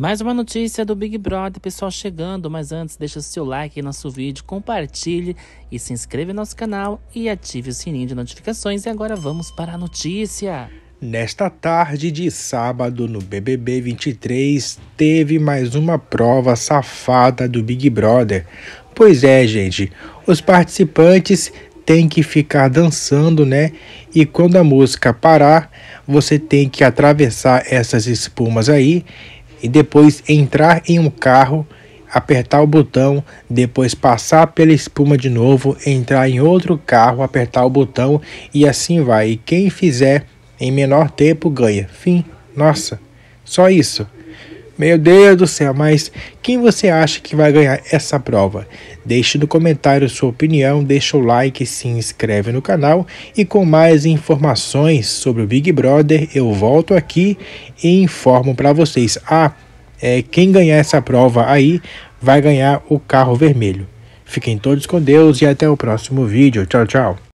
Mais uma notícia do Big Brother, pessoal, chegando. Mas antes, deixa seu like no nosso vídeo, compartilhe e se inscreva no nosso canal e ative o sininho de notificações. E agora vamos para a notícia. Nesta tarde de sábado, no BBB 23, teve mais uma prova safada do Big Brother. Pois é, gente, os participantes têm que ficar dançando, né? E quando a música parar, você tem que atravessar essas espumas aí e depois entrar em um carro, apertar o botão, depois passar pela espuma de novo, entrar em outro carro, apertar o botão e assim vai. E quem fizer em menor tempo ganha. Fim. Nossa, só isso. Meu Deus do céu, mas quem você acha que vai ganhar essa prova? Deixe no comentário sua opinião, deixa o like, se inscreve no canal e com mais informações sobre o Big Brother eu volto aqui e informo para vocês. Ah, é, quem ganhar essa prova aí vai ganhar o carro vermelho. Fiquem todos com Deus e até o próximo vídeo. Tchau, tchau.